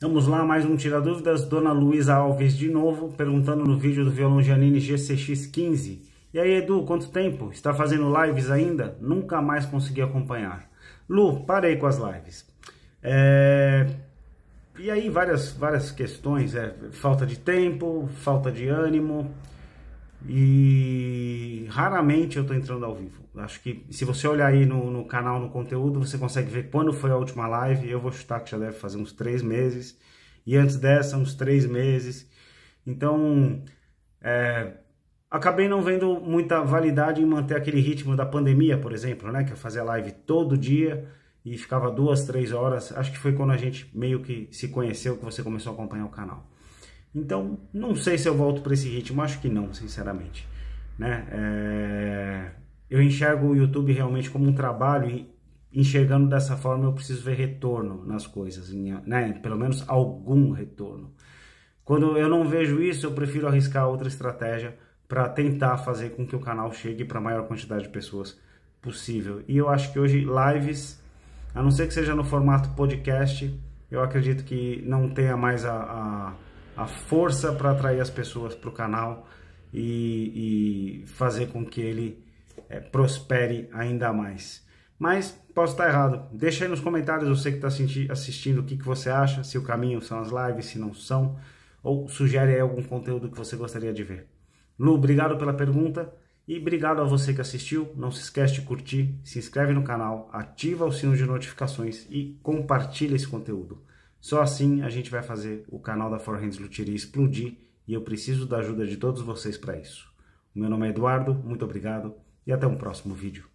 Vamos lá, mais um Tira Dúvidas. Dona Luísa Alves de novo, perguntando no vídeo do violão Giannini GCX15. E aí, Edu, quanto tempo? Está fazendo lives ainda? Nunca mais consegui acompanhar. Lu, parei com as lives. É... E aí, várias, várias questões. É... Falta de tempo, falta de ânimo. E raramente eu estou entrando ao vivo. Acho que se você olhar aí no, no, canal, no conteúdo, você consegue ver quando foi a última live. Eu vou chutar que já deve fazer uns três meses. E antes dessa, uns três meses. Então, é, acabei não vendo muita validade em manter aquele ritmo da pandemia, por exemplo, né? Que eu fazia live todo dia e ficava duas, três horas. Acho que foi quando a gente meio que se conheceu que você começou a acompanhar o canal. Então, não sei se eu volto para esse ritmo. Acho que não, sinceramente né? É... Eu enxergo o YouTube realmente como um trabalho e enxergando dessa forma eu preciso ver retorno nas coisas, né? Pelo menos algum retorno. Quando eu não vejo isso, eu prefiro arriscar outra estratégia para tentar fazer com que o canal chegue para a maior quantidade de pessoas possível. E eu acho que hoje lives, a não ser que seja no formato podcast, eu acredito que não tenha mais a, a, a força para atrair as pessoas para o canal e, e fazer com que ele é, prospere ainda mais. Mas posso estar errado. Deixa aí nos comentários, você que está assistindo, o que, que você acha, se o caminho são as lives, se não são, ou sugere aí algum conteúdo que você gostaria de ver. Lu, obrigado pela pergunta e obrigado a você que assistiu. Não se esquece de curtir, se inscreve no canal, ativa o sino de notificações e compartilha esse conteúdo. Só assim a gente vai fazer o canal da Forehands Luthier explodir e eu preciso da ajuda de todos vocês para isso. Meu nome é Eduardo, muito obrigado e até um próximo vídeo.